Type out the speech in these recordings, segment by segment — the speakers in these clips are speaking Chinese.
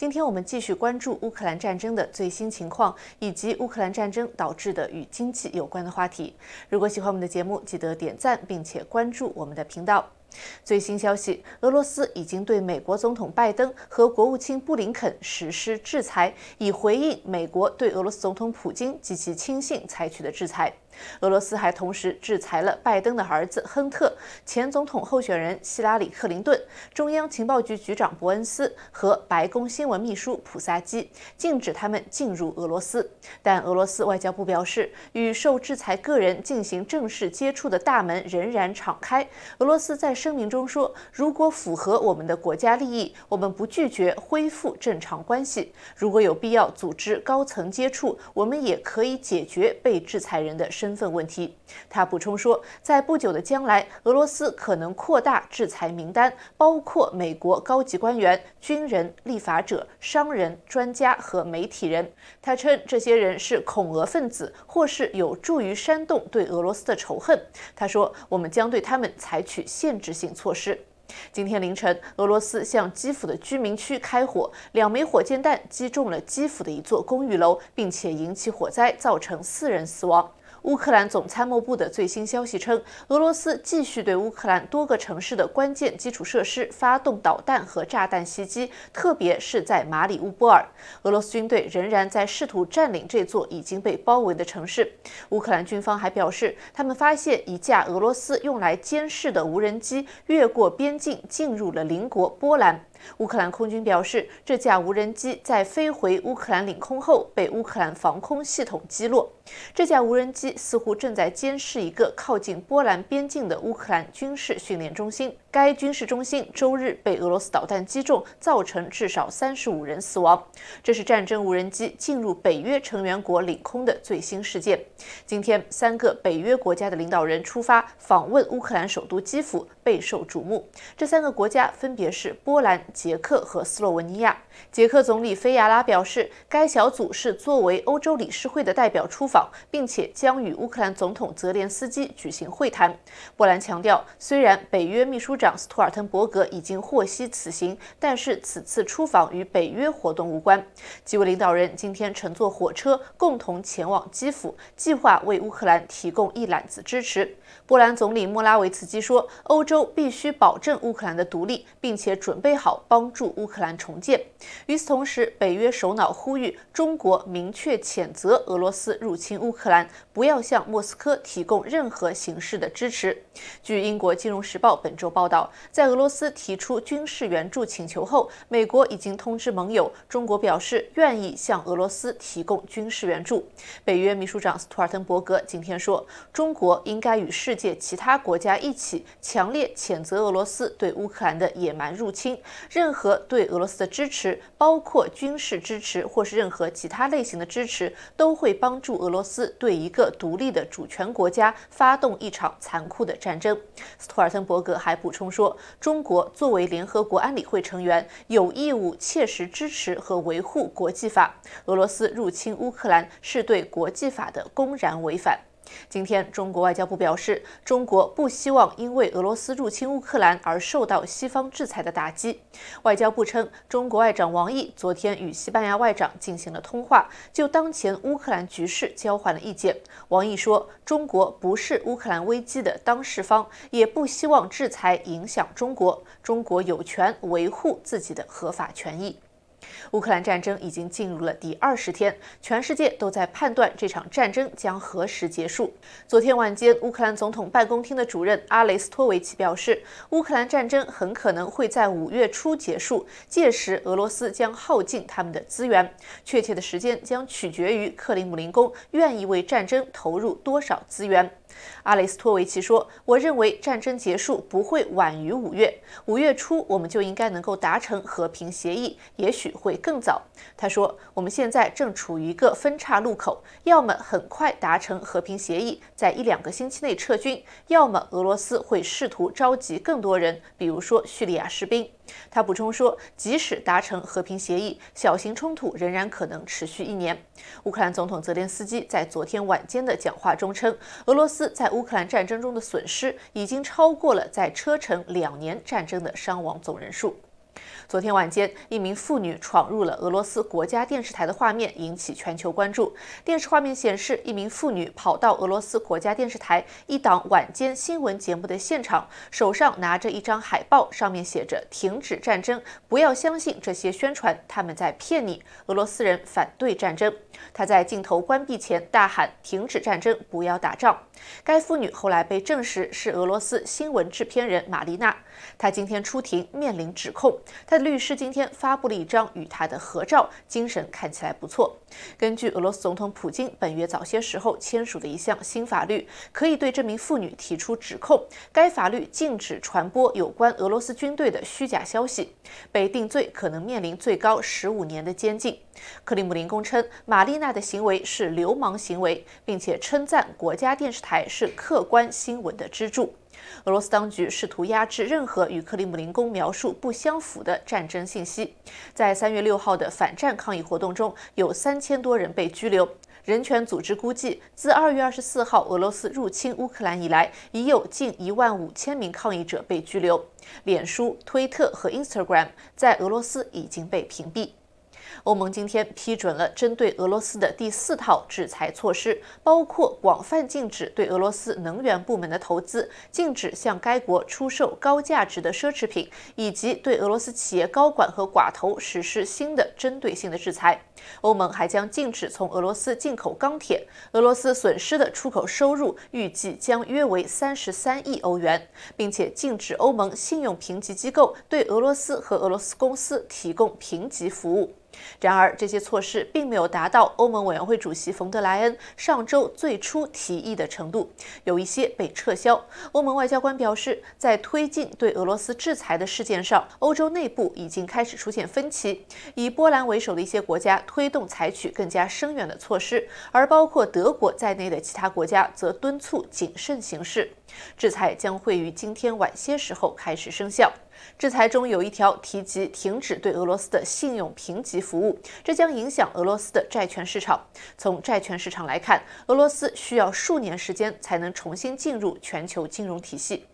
今天我们继续关注乌克兰战争的最新情况，以及乌克兰战争导致的与经济有关的话题。如果喜欢我们的节目，记得点赞并且关注我们的频道。最新消息：俄罗斯已经对美国总统拜登和国务卿布林肯实施制裁，以回应美国对俄罗斯总统普京及其亲信采取的制裁。俄罗斯还同时制裁了拜登的儿子亨特、前总统候选人希拉里·克林顿、中央情报局局长伯恩斯和白宫新闻秘书普萨基，禁止他们进入俄罗斯。但俄罗斯外交部表示，与受制裁个人进行正式接触的大门仍然敞开。俄罗斯在声明中说：“如果符合我们的国家利益，我们不拒绝恢复正常关系。如果有必要组织高层接触，我们也可以解决被制裁人的。”身份问题。他补充说，在不久的将来，俄罗斯可能扩大制裁名单，包括美国高级官员、军人、立法者、商人、专家和媒体人。他称这些人是恐俄分子，或是有助于煽动对俄罗斯的仇恨。他说，我们将对他们采取限制性措施。今天凌晨，俄罗斯向基辅的居民区开火，两枚火箭弹击中了基辅的一座公寓楼，并且引起火灾，造成四人死亡。乌克兰总参谋部的最新消息称，俄罗斯继续对乌克兰多个城市的关键基础设施发动导弹和炸弹袭击，特别是在马里乌波尔，俄罗斯军队仍然在试图占领这座已经被包围的城市。乌克兰军方还表示，他们发现一架俄罗斯用来监视的无人机越过边境进入了邻国波兰。乌克兰空军表示，这架无人机在飞回乌克兰领空后被乌克兰防空系统击落。这架无人机似乎正在监视一个靠近波兰边境的乌克兰军事训练中心。该军事中心周日被俄罗斯导弹击中，造成至少三十五人死亡。这是战争无人机进入北约成员国领空的最新事件。今天，三个北约国家的领导人出发访问乌克兰首都基辅，备受瞩目。这三个国家分别是波兰。捷克和斯洛文尼亚，捷克总理菲亚拉表示，该小组是作为欧洲理事会的代表出访，并且将与乌克兰总统泽连斯基举行会谈。波兰强调，虽然北约秘书长斯图尔滕伯格已经获悉此行，但是此次出访与北约活动无关。几位领导人今天乘坐火车共同前往基辅，计划为乌克兰提供一揽子支持。波兰总理莫拉维茨基说，欧洲必须保证乌克兰的独立，并且准备好。帮助乌克兰重建。与此同时，北约首脑呼吁中国明确谴责俄罗斯入侵乌克兰，不要向莫斯科提供任何形式的支持。据英国《金融时报》本周报道，在俄罗斯提出军事援助请求后，美国已经通知盟友，中国表示愿意向俄罗斯提供军事援助。北约秘书长斯图尔滕伯格今天说，中国应该与世界其他国家一起强烈谴责俄罗斯对乌克兰的野蛮入侵。任何对俄罗斯的支持，包括军事支持或是任何其他类型的支持，都会帮助俄罗斯对一个独立的主权国家发动一场残酷的战争。斯图尔滕伯格还补充说，中国作为联合国安理会成员，有义务切实支持和维护国际法。俄罗斯入侵乌克兰是对国际法的公然违反。今天，中国外交部表示，中国不希望因为俄罗斯入侵乌克兰而受到西方制裁的打击。外交部称，中国外长王毅昨天与西班牙外长进行了通话，就当前乌克兰局势交换了意见。王毅说，中国不是乌克兰危机的当事方，也不希望制裁影响中国。中国有权维护自己的合法权益。乌克兰战争已经进入了第二十天，全世界都在判断这场战争将何时结束。昨天晚间，乌克兰总统办公厅的主任阿雷斯托维奇表示，乌克兰战争很可能会在五月初结束，届时俄罗斯将耗尽他们的资源。确切的时间将取决于克里姆林宫愿意为战争投入多少资源。阿雷斯托维奇说：“我认为战争结束不会晚于五月。五月初我们就应该能够达成和平协议，也许会更早。”他说：“我们现在正处于一个分叉路口，要么很快达成和平协议，在一两个星期内撤军，要么俄罗斯会试图召集更多人，比如说叙利亚士兵。”他补充说，即使达成和平协议，小型冲突仍然可能持续一年。乌克兰总统泽连斯基在昨天晚间的讲话中称，俄罗斯在乌克兰战争中的损失已经超过了在车臣两年战争的伤亡总人数。昨天晚间，一名妇女闯入了俄罗斯国家电视台的画面引起全球关注。电视画面显示，一名妇女跑到俄罗斯国家电视台一档晚间新闻节目的现场，手上拿着一张海报，上面写着“停止战争，不要相信这些宣传，他们在骗你”。俄罗斯人反对战争。她在镜头关闭前大喊：“停止战争，不要打仗。”该妇女后来被证实是俄罗斯新闻制片人玛丽娜。她今天出庭面临指控。她。律师今天发布了一张与他的合照，精神看起来不错。根据俄罗斯总统普京本月早些时候签署的一项新法律，可以对这名妇女提出指控。该法律禁止传播有关俄罗斯军队的虚假消息，被定罪可能面临最高十五年的监禁。克里姆林宫称，玛丽娜的行为是流氓行为，并且称赞国家电视台是客观新闻的支柱。俄罗斯当局试图压制任何与克里姆林宫描述不相符的战争信息。在三月六号的反战抗议活动中，有三千多人被拘留。人权组织估计，自二月二十四号俄罗斯入侵乌克兰以来，已有近一万五千名抗议者被拘留。脸书、推特和 Instagram 在俄罗斯已经被屏蔽。欧盟今天批准了针对俄罗斯的第四套制裁措施，包括广泛禁止对俄罗斯能源部门的投资，禁止向该国出售高价值的奢侈品，以及对俄罗斯企业高管和寡头实施新的针对性的制裁。欧盟还将禁止从俄罗斯进口钢铁。俄罗斯损失的出口收入预计将约为三十三亿欧元，并且禁止欧盟信用评级机构对俄罗斯和俄罗斯公司提供评级服务。然而，这些措施并没有达到欧盟委员会主席冯德莱恩上周最初提议的程度，有一些被撤销。欧盟外交官表示，在推进对俄罗斯制裁的事件上，欧洲内部已经开始出现分歧。以波兰为首的一些国家推动采取更加深远的措施，而包括德国在内的其他国家则敦促谨慎行事。制裁将会于今天晚些时候开始生效。制裁中有一条提及停止对俄罗斯的信用评级服务，这将影响俄罗斯的债券市场。从债券市场来看，俄罗斯需要数年时间才能重新进入全球金融体系。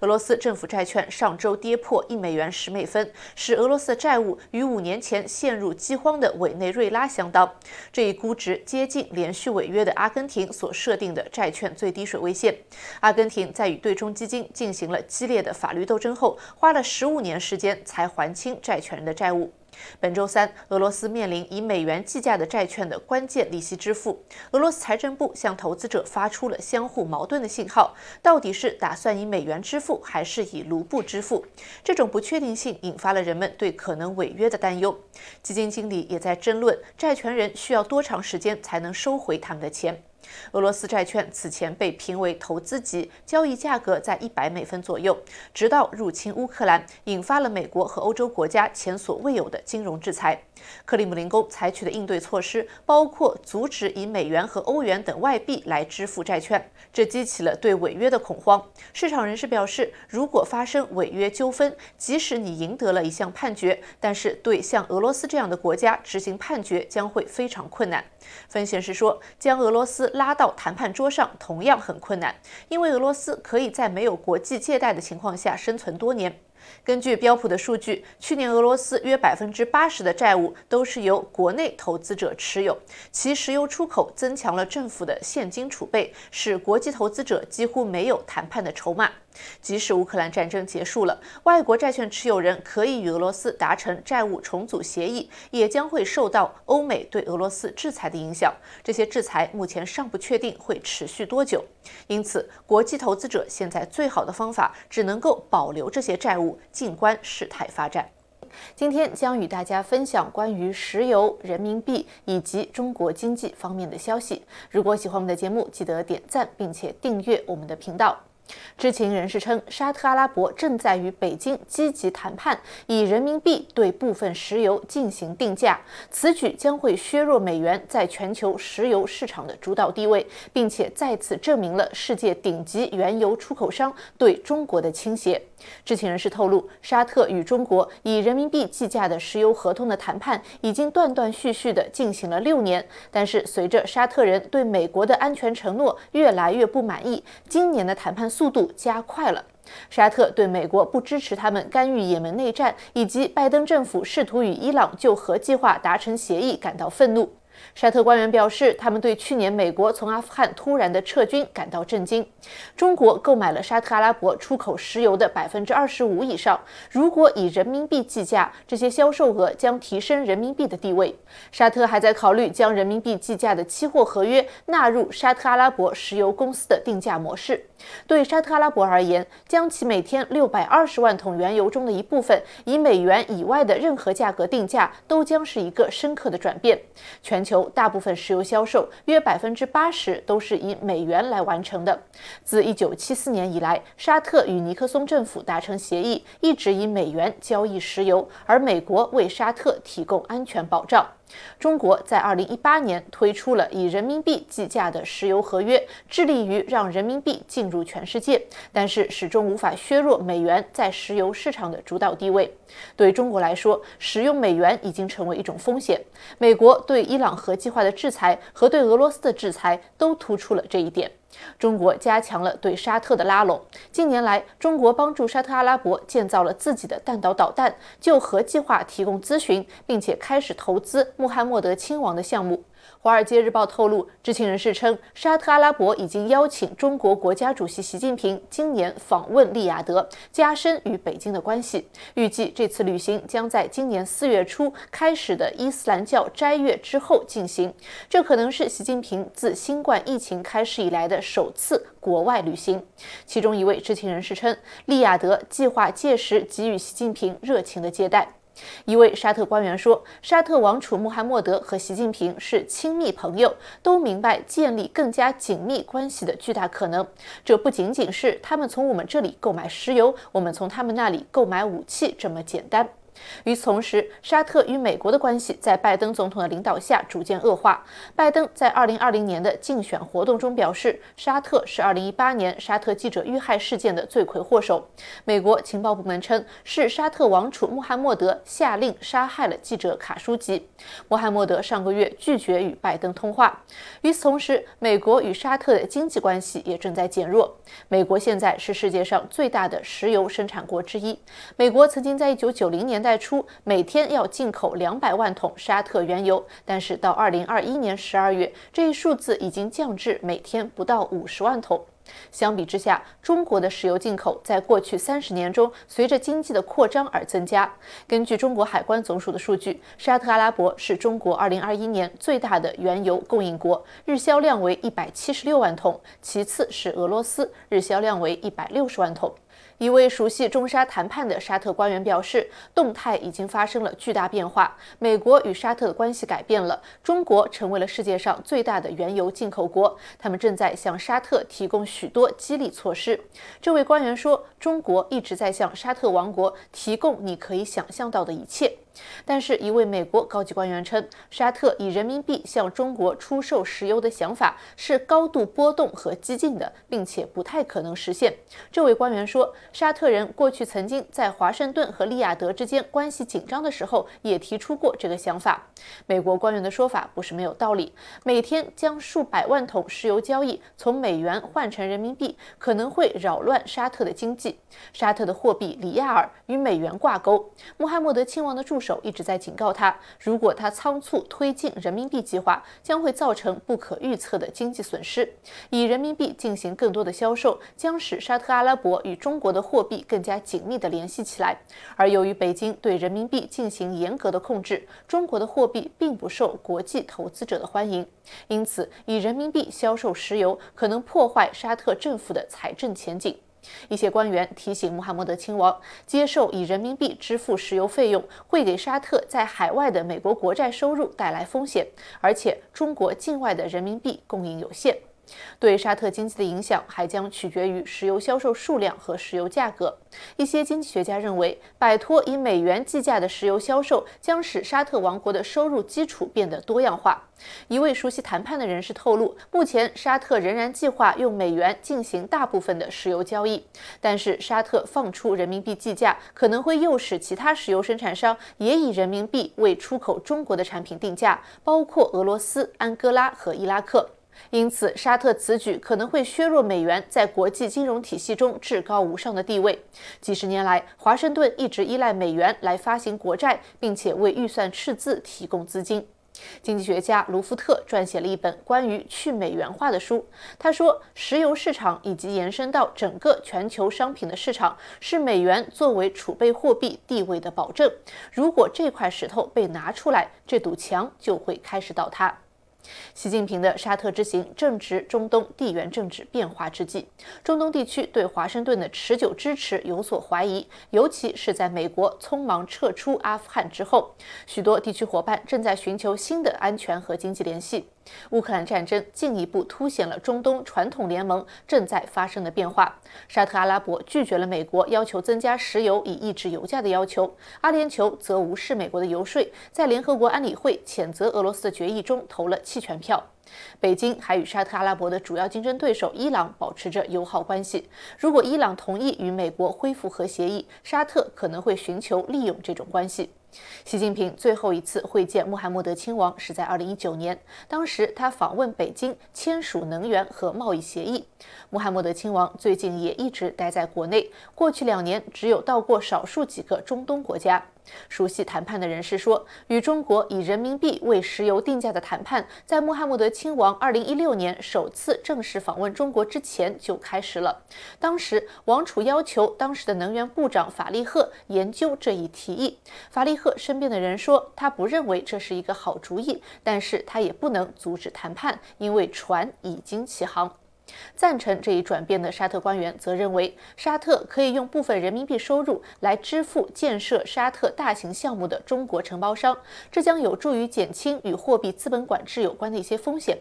俄罗斯政府债券上周跌破一美元十美分，使俄罗斯债务与五年前陷入饥荒的委内瑞拉相当。这一估值接近连续违约的阿根廷所设定的债券最低水位线。阿根廷在与对冲基金进行了激烈的法律斗争后，花了十五年时间才还清债权人的债务。本周三，俄罗斯面临以美元计价的债券的关键利息支付。俄罗斯财政部向投资者发出了相互矛盾的信号：到底是打算以美元支付，还是以卢布支付？这种不确定性引发了人们对可能违约的担忧。基金经理也在争论，债权人需要多长时间才能收回他们的钱。俄罗斯债券此前被评为投资级，交易价格在一百美分左右。直到入侵乌克兰，引发了美国和欧洲国家前所未有的金融制裁。克里姆林宫采取的应对措施包括阻止以美元和欧元等外币来支付债券，这激起了对违约的恐慌。市场人士表示，如果发生违约纠纷，即使你赢得了一项判决，但是对像俄罗斯这样的国家执行判决将会非常困难。分析师说，将俄罗斯。拉到谈判桌上同样很困难，因为俄罗斯可以在没有国际借贷的情况下生存多年。根据标普的数据，去年俄罗斯约百分之八十的债务都是由国内投资者持有，其石油出口增强了政府的现金储备，使国际投资者几乎没有谈判的筹码。即使乌克兰战争结束了，外国债券持有人可以与俄罗斯达成债务重组协议，也将会受到欧美对俄罗斯制裁的影响。这些制裁目前尚不确定会持续多久，因此国际投资者现在最好的方法只能够保留这些债务，静观事态发展。今天将与大家分享关于石油、人民币以及中国经济方面的消息。如果喜欢我们的节目，记得点赞并且订阅我们的频道。知情人士称，沙特阿拉伯正在与北京积极谈判，以人民币对部分石油进行定价。此举将会削弱美元在全球石油市场的主导地位，并且再次证明了世界顶级原油出口商对中国的倾斜。知情人士透露，沙特与中国以人民币计价的石油合同的谈判已经断断续续地进行了六年，但是随着沙特人对美国的安全承诺越来越不满意，今年的谈判。速度加快了。沙特对美国不支持他们干预也门内战，以及拜登政府试图与伊朗就核计划达成协议感到愤怒。沙特官员表示，他们对去年美国从阿富汗突然的撤军感到震惊。中国购买了沙特阿拉伯出口石油的百分之二十五以上，如果以人民币计价，这些销售额将提升人民币的地位。沙特还在考虑将人民币计价的期货合约纳入沙特阿拉伯石油公司的定价模式。对沙特阿拉伯而言，将其每天六百二十万桶原油中的一部分以美元以外的任何价格定价，都将是一个深刻的转变。全球。大部分石油销售，约百分之八十都是以美元来完成的。自一九七四年以来，沙特与尼克松政府达成协议，一直以美元交易石油，而美国为沙特提供安全保障。中国在2018年推出了以人民币计价的石油合约，致力于让人民币进入全世界，但是始终无法削弱美元在石油市场的主导地位。对中国来说，使用美元已经成为一种风险。美国对伊朗核计划的制裁和对俄罗斯的制裁都突出了这一点。中国加强了对沙特的拉拢。近年来，中国帮助沙特阿拉伯建造了自己的弹道导弹，就核计划提供咨询，并且开始投资穆罕默德亲王的项目。《华尔街日报》透露，知情人士称，沙特阿拉伯已经邀请中国国家主席习近平今年访问利雅得，加深与北京的关系。预计这次旅行将在今年四月初开始的伊斯兰教斋月之后进行。这可能是习近平自新冠疫情开始以来的首次国外旅行。其中一位知情人士称，利雅得计划届时给予习近平热情的接待。一位沙特官员说：“沙特王储穆罕默德和习近平是亲密朋友，都明白建立更加紧密关系的巨大可能。这不仅仅是他们从我们这里购买石油，我们从他们那里购买武器这么简单。”与此同时，沙特与美国的关系在拜登总统的领导下逐渐恶化。拜登在2020年的竞选活动中表示，沙特是2018年沙特记者遇害事件的罪魁祸首。美国情报部门称，是沙特王储穆罕默德下令杀害了记者卡舒吉。穆罕默德上个月拒绝与拜登通话。与此同时，美国与沙特的经济关系也正在减弱。美国现在是世界上最大的石油生产国之一。美国曾经在1990年。在初每天要进口两百万桶沙特原油，但是到二零二一年十二月，这一数字已经降至每天不到五十万桶。相比之下，中国的石油进口在过去三十年中随着经济的扩张而增加。根据中国海关总署的数据，沙特阿拉伯是中国二零二一年最大的原油供应国，日销量为一百七十六万桶，其次是俄罗斯，日销量为一百六十万桶。一位熟悉中沙谈判的沙特官员表示，动态已经发生了巨大变化。美国与沙特的关系改变了，中国成为了世界上最大的原油进口国。他们正在向沙特提供许多激励措施。这位官员说：“中国一直在向沙特王国提供你可以想象到的一切。”但是，一位美国高级官员称，沙特以人民币向中国出售石油的想法是高度波动和激进的，并且不太可能实现。这位官员说，沙特人过去曾经在华盛顿和利雅得之间关系紧张的时候也提出过这个想法。美国官员的说法不是没有道理。每天将数百万桶石油交易从美元换成人民币，可能会扰乱沙特的经济。沙特的货币里亚尔与美元挂钩。穆罕默德亲王的注。手一直在警告他，如果他仓促推进人民币计划，将会造成不可预测的经济损失。以人民币进行更多的销售，将使沙特阿拉伯与中国的货币更加紧密的联系起来。而由于北京对人民币进行严格的控制，中国的货币并不受国际投资者的欢迎。因此，以人民币销售石油可能破坏沙特政府的财政前景。一些官员提醒穆罕默德亲王，接受以人民币支付石油费用会给沙特在海外的美国国债收入带来风险，而且中国境外的人民币供应有限。对沙特经济的影响还将取决于石油销售数量和石油价格。一些经济学家认为，摆脱以美元计价的石油销售将使沙特王国的收入基础变得多样化。一位熟悉谈判的人士透露，目前沙特仍然计划用美元进行大部分的石油交易，但是沙特放出人民币计价可能会诱使其他石油生产商也以人民币为出口中国的产品定价，包括俄罗斯、安哥拉和伊拉克。因此，沙特此举可能会削弱美元在国际金融体系中至高无上的地位。几十年来，华盛顿一直依赖美元来发行国债，并且为预算赤字提供资金。经济学家卢福特撰写了一本关于去美元化的书。他说：“石油市场以及延伸到整个全球商品的市场，是美元作为储备货币地位的保证。如果这块石头被拿出来，这堵墙就会开始倒塌。”习近平的沙特之行正值中东地缘政治变化之际，中东地区对华盛顿的持久支持有所怀疑，尤其是在美国匆忙撤出阿富汗之后，许多地区伙伴正在寻求新的安全和经济联系。乌克兰战争进一步凸显了中东传统联盟正在发生的变化。沙特阿拉伯拒绝了美国要求增加石油以抑制油价的要求，阿联酋则无视美国的游说，在联合国安理会谴责俄罗斯的决议中投了弃权票。北京还与沙特阿拉伯的主要竞争对手伊朗保持着友好关系。如果伊朗同意与美国恢复核协议，沙特可能会寻求利用这种关系。习近平最后一次会见穆罕默德亲王是在2019年，当时他访问北京，签署能源和贸易协议。穆罕默德亲王最近也一直待在国内，过去两年只有到过少数几个中东国家。熟悉谈判的人士说，与中国以人民币为石油定价的谈判，在穆罕默德亲王2016年首次正式访问中国之前就开始了。当时，王储要求当时的能源部长法利赫研究这一提议。法利赫身边的人说，他不认为这是一个好主意，但是他也不能阻止谈判，因为船已经起航。赞成这一转变的沙特官员则认为，沙特可以用部分人民币收入来支付建设沙特大型项目的中国承包商，这将有助于减轻与货币资本管制有关的一些风险。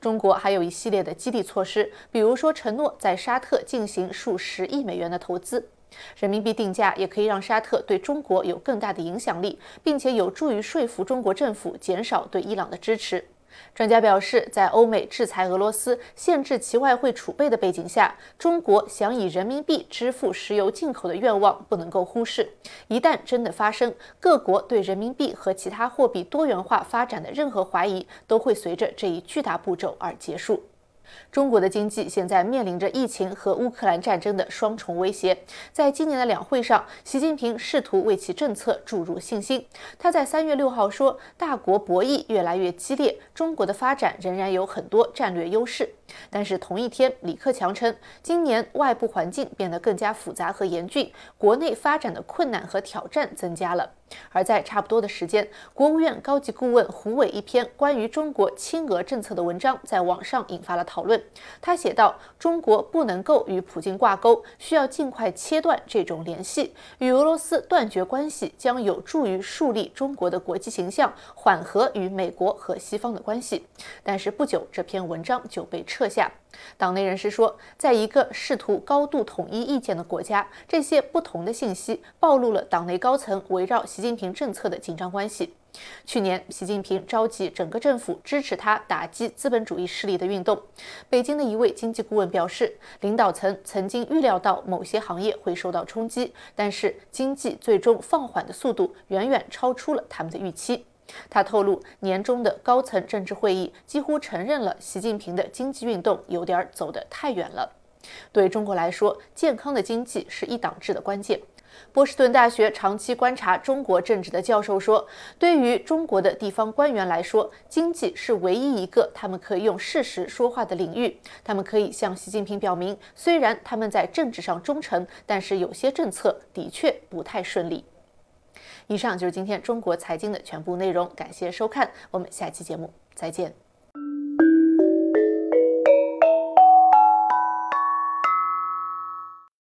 中国还有一系列的激励措施，比如说承诺在沙特进行数十亿美元的投资。人民币定价也可以让沙特对中国有更大的影响力，并且有助于说服中国政府减少对伊朗的支持。专家表示，在欧美制裁俄罗斯、限制其外汇储备的背景下，中国想以人民币支付石油进口的愿望不能够忽视。一旦真的发生，各国对人民币和其他货币多元化发展的任何怀疑都会随着这一巨大步骤而结束。中国的经济现在面临着疫情和乌克兰战争的双重威胁。在今年的两会上，习近平试图为其政策注入信心。他在三月六号说：“大国博弈越来越激烈，中国的发展仍然有很多战略优势。”但是同一天，李克强称：“今年外部环境变得更加复杂和严峻，国内发展的困难和挑战增加了。”而在差不多的时间，国务院高级顾问胡伟一篇关于中国亲俄政策的文章在网上引发了讨论。他写道：“中国不能够与普京挂钩，需要尽快切断这种联系，与俄罗斯断绝关系将有助于树立中国的国际形象，缓和与美国和西方的关系。”但是不久，这篇文章就被撤下。党内人士说，在一个试图高度统一意见的国家，这些不同的信息暴露了党内高层围绕习近平政策的紧张关系。去年，习近平召集整个政府支持他打击资本主义势力的运动。北京的一位经济顾问表示，领导层曾经预料到某些行业会受到冲击，但是经济最终放缓的速度远远超出了他们的预期。他透露，年中的高层政治会议几乎承认了习近平的经济运动有点走得太远了。对中国来说，健康的经济是一党制的关键。波士顿大学长期观察中国政治的教授说：“对于中国的地方官员来说，经济是唯一一个他们可以用事实说话的领域。他们可以向习近平表明，虽然他们在政治上忠诚，但是有些政策的确不太顺利。”以上就是今天中国财经的全部内容，感谢收看，我们下期节目再见。